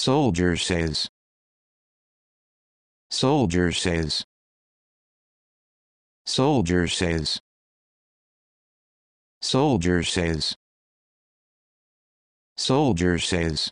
Soldier says. Soldier says. Soldier says. Soldier says. Soldier says.